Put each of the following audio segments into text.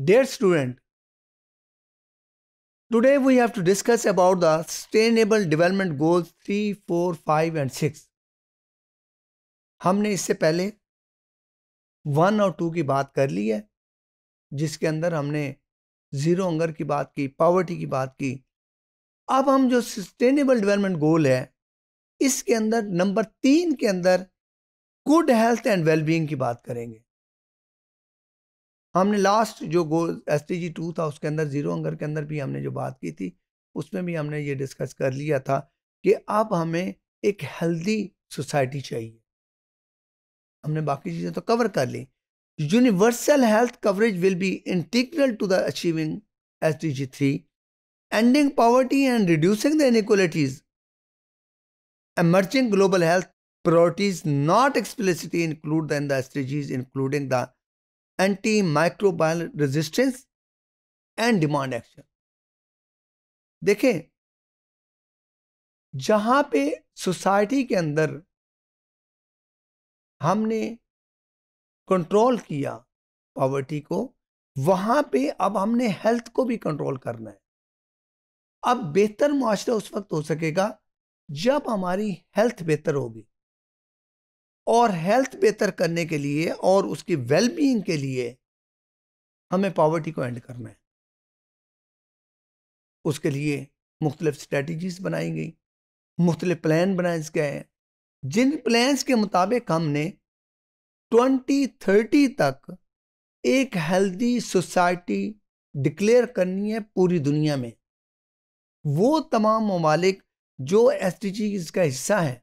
Dear student, today we have to discuss about the Sustainable Development Goals 3, 4, 5 and 6. हमने इससे पहले one और to की बात कर ली है जिसके अंदर हमने ज़ीरो अंगर की बात की पावर्टी की बात की अब हम जो सस्टेनेबल डेवलपमेंट गोल है इसके अंदर नंबर तीन के अंदर गुड हेल्थ एंड वेलबींग की बात करेंगे हमने लास्ट जो goal S D G two था उसके अंदर ज़ीरो अंगर के अंदर भी हमने जो बात की थी उसमें भी हमने ये डिस्कस कर लिया था कि अब हमें एक हेल्दी सोसाइटी चाहिए हमने बाकी चीज़ें तो कवर कर ली universal health coverage will be integral to the achieving S D G three and reducing the inequalities the global health priorities not explicitly include explicitly included in the SDGs, including the anti microbial resistance and demand action देखें जहां पे society के अंदर हमने control किया poverty को वहां पे अब हमने हेल्थ को भी कंट्रोल करना है अब बेहतर मुआरा उस वक्त हो सकेगा जब हमारी हेल्थ बेहतर होगी और हेल्थ बेहतर करने के लिए और उसकी वेलबींग के लिए हमें पावर्टी को एंड करना है उसके लिए मुख्तलिफ स्ट्रेटजीज बनाई गई मुख्तलिफ प्लान बनाए गए हैं जिन प्लान्स के मुताबिक हमने 2030 तक एक हेल्दी सोसाइटी डिक्लेयर करनी है पूरी दुनिया में वो तमाम ममालिक जो एस का हिस्सा है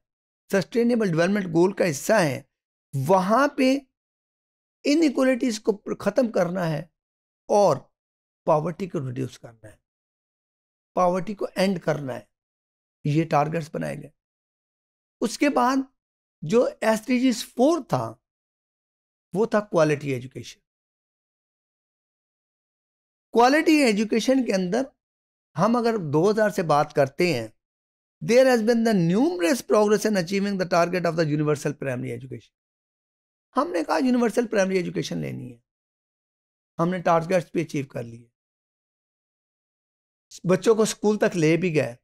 सस्टेनेबल डेवलपमेंट गोल का हिस्सा है वहाँ पे इन को ख़त्म करना है और पावर्टी को रिड्यूस करना है पावर्टी को एंड करना है ये टारगेट्स बनाए गए उसके बाद जो एस टी जी फोर था वो था क्वालिटी एजुकेशन क्वालिटी एजुकेशन के अंदर हम अगर 2000 से बात करते हैं there has been the numerous progress in achieving the target of the universal primary education. हमने कहा यूनिवर्सल प्राइमरी एजुकेशन लेनी है हमने टारगेट्स भी अचीव कर लिए बच्चों को स्कूल तक ले भी गए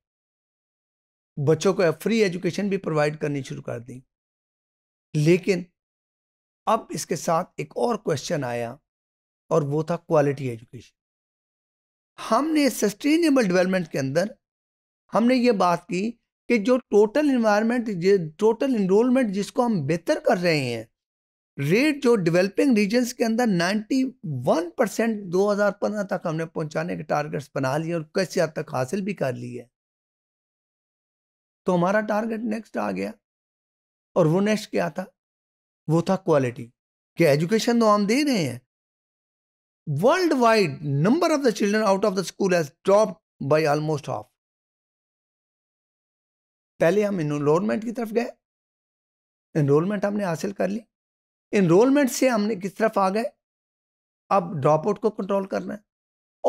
बच्चों को फ्री एजुकेशन भी प्रोवाइड करनी शुरू कर दी लेकिन अब इसके साथ एक और क्वेश्चन आया और वो था क्वालिटी एजुकेशन हमने सस्टेनेबल डेवलपमेंट के अंदर हमने ये बात की कि जो टोटल इन्वायरमेंट टोटल इनरोलमेंट जिसको हम बेहतर कर रहे हैं रेट जो डेवलपिंग रीजन्स के अंदर 91 परसेंट दो तक हमने पहुंचाने के टारगेट्स बना लिए और कैसे हद तक हासिल भी कर लिए तो हमारा टारगेट नेक्स्ट आ गया और वो नेक्स्ट क्या था वो था क्वालिटी कि एजुकेशन तो हम दे रहे हैं world wide number of the children out of the school has drop by almost half पहले हम इनमेंट की तरफ गए इनरोलमेंट हमने हासिल कर ली इनरोलमेंट से हमने किस तरफ आ गए अब ड्रॉप आउट को कंट्रोल करना है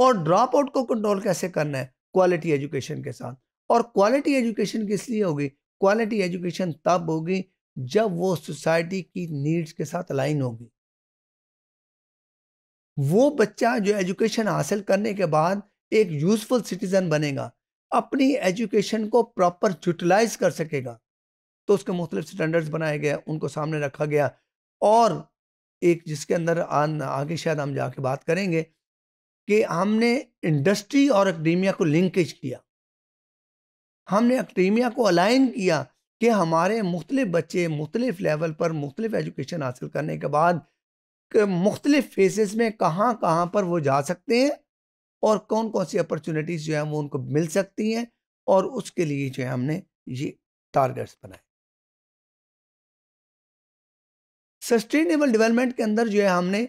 और ड्रॉप आउट को कंट्रोल कैसे करना है क्वालिटी एजुकेशन के साथ और क्वालिटी एजुकेशन किस लिए होगी क्वालिटी एजुकेशन तब होगी जब वो सोसाइटी की नीड्स के साथ अलाइन होगी वो बच्चा जो एजुकेशन हासिल करने के बाद एक यूजफुल सिटीजन बनेगा अपनी एजुकेशन को प्रॉपर यूटिलाइज कर सकेगा तो उसके मुख्तलिफ स्टैंडर्ड्स बनाए गए उनको सामने रखा गया और एक जिसके अंदर आन आगे शायद हम जाके बात करेंगे कि हमने इंडस्ट्री और अकडेमिया को लिंकेज किया हमने अकडेमिया को अलाइन किया कि हमारे मुख्तलिफ बच्चे मुख्तलिफ लेवल पर मुख्तलिफ एजुकेशन हासिल करने के बाद मुख्तलिफ फेसेस में कहाँ कहाँ पर वो जा सकते हैं और कौन कौन सी अपॉर्चुनिटीज़ जो है वो उनको मिल सकती हैं और उसके लिए जो है हमने ये टारगेट्स बनाए सस्टेनेबल डेवलपमेंट के अंदर जो है हमने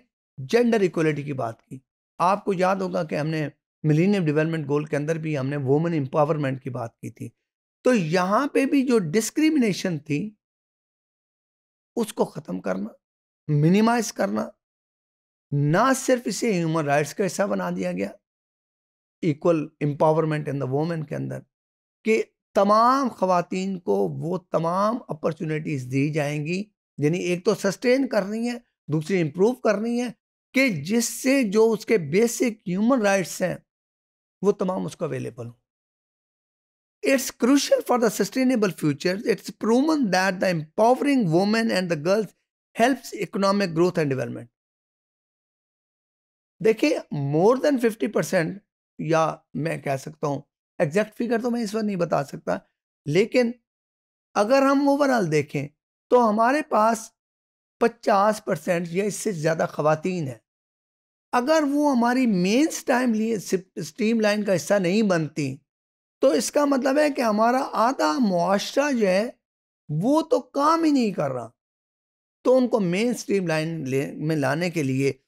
जेंडर इक्वलिटी की बात की आपको याद होगा कि हमने मिलीनियम डेवलपमेंट गोल के अंदर भी हमने वुमेन एम्पावरमेंट की बात की थी तो यहाँ पे भी जो डिस्क्रिमिनेशन थी उसको ख़त्म करना मिनिमाइज करना ना सिर्फ इसे ह्यूमन राइट्स का हिस्सा बना दिया गया equal empowerment in the women के अंदर कि तमाम खातन को वो तमाम अपॉर्चुनिटीज़ दी जाएंगी यानी एक तो सस्टेन करनी है दूसरी इम्प्रूव करनी है कि जिससे जो उसके बेसिक ह्यूमन राइट्स हैं वो तमाम उसको अवेलेबल हों it's crucial for the sustainable future it's proven that the empowering women and the girls helps economic growth and development. देखिए मोर देन फिफ्टी परसेंट या मैं कह सकता हूँ एग्जैक्ट फिगर तो मैं इस बार नहीं बता सकता लेकिन अगर हम ओवरऑल देखें तो हमारे पास 50 परसेंट या इससे ज़्यादा खातन हैं अगर वो हमारी मेंस टाइम लिए स्ट्रीम लाइन का हिस्सा नहीं बनती तो इसका मतलब है कि हमारा आधा मुआरा जो है वो तो काम ही नहीं कर रहा तो उनको मेन स्ट्रीम लाइन में लाने के लिए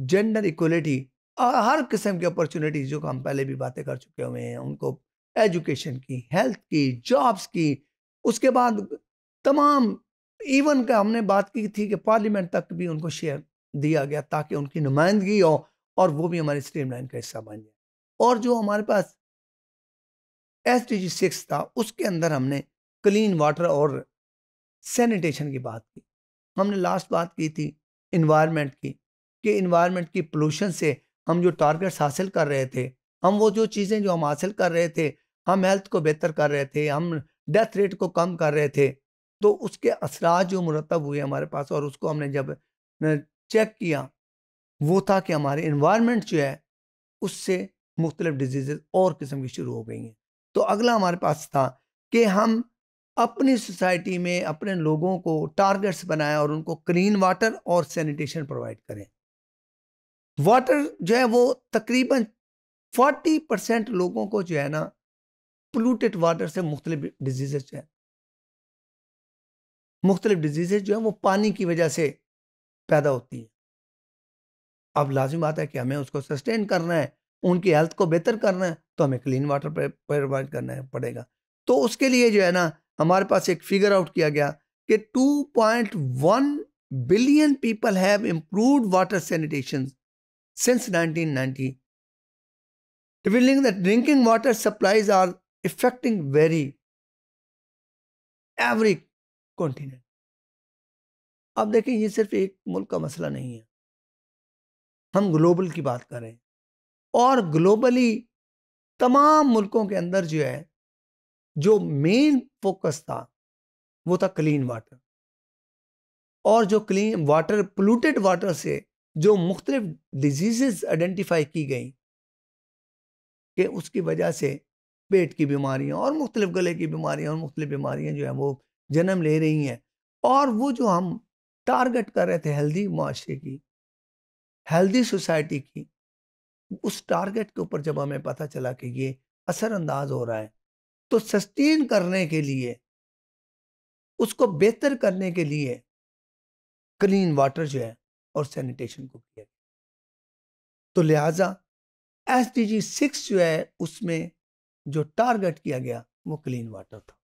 जेंडर इक्वलिटी और हर किस्म की अपॉर्चुनिटीज़ जो हम पहले भी बातें कर चुके हुए हैं उनको एजुकेशन की हेल्थ की जॉब्स की उसके बाद तमाम इवन का हमने बात की थी कि पार्लियामेंट तक भी उनको शेयर दिया गया ताकि उनकी नुमाइंदगी हो और वो भी हमारी लाइन का हिस्सा बन जाए और जो हमारे पास एस डी जी सिक्स था उसके अंदर हमने क्लीन वाटर और सैनिटेशन की बात की हमने लास्ट बात की थी इन्वायरमेंट की कि इन्वायरमेंट की पोलूशन से हम जो टारगेट्स हासिल कर रहे थे हम वो जो चीज़ें जो हम हासिल कर रहे थे हम हेल्थ को बेहतर कर रहे थे हम डेथ रेट को कम कर रहे थे तो उसके असरा जो मुरतब हुए हमारे पास और उसको हमने जब चेक किया वो था कि हमारे इन्वामेंट जो है उससे मुख्तलिफ डिजीज़ और किस्म की शुरू हो गई हैं तो अगला हमारे पास था कि हम अपनी सोसाइटी में अपने लोगों को टारगेट्स बनाएं और उनको क्लीन वाटर और सैनिटेशन प्रोवाइड करें वाटर जो है वो तकरीबन 40 परसेंट लोगों को जो है ना पोलूटेड वाटर से मुख्तलि डिजीजे जो है मुख्तलिफ डिजीजे जो है वो पानी की वजह से पैदा होती हैं अब लाजिम आता है कि हमें उसको सस्टेन करना है उनकी हेल्थ को बेहतर करना है तो हमें क्लीन वाटर प्रोवाइड करना है पड़ेगा तो उसके लिए जो है ना हमारे पास एक फिगर आउट किया गया कि 2.1 billion people have improve water sanitation since 1990, revealing that drinking water supplies are affecting very every continent. अब देखें ये सिर्फ एक मुल्क का मसला नहीं है हम ग्लोबल की बात करें और ग्लोबली तमाम मुल्कों के अंदर जो है जो मेन फोकस था वो था क्लीन वाटर और जो क्लीन वाटर पोलूटेड वाटर से जो मुख्तलिफ डिजीज़ आइडेंटिफाई की गई कि उसकी वजह से पेट की बीमारियाँ और मुख्तलिफ गले की बीमारियाँ और मुख्तलिफ बीमारियाँ जो हैं वो जन्म ले रही हैं और वो जो हम टारगेट कर रहे थे हेल्दी माशरे की हेल्दी सोसाइटी की उस टारगेट के ऊपर जब हमें पता चला कि ये असरअंदाज हो रहा है तो सस्टेन करने के लिए उसको बेहतर करने के लिए क्लीन वाटर जो है और सैनिटेशन को किया गया तो लिहाजा एस डी जी सिक्स जो है उसमें जो टारगेट किया गया वो क्लीन वाटर था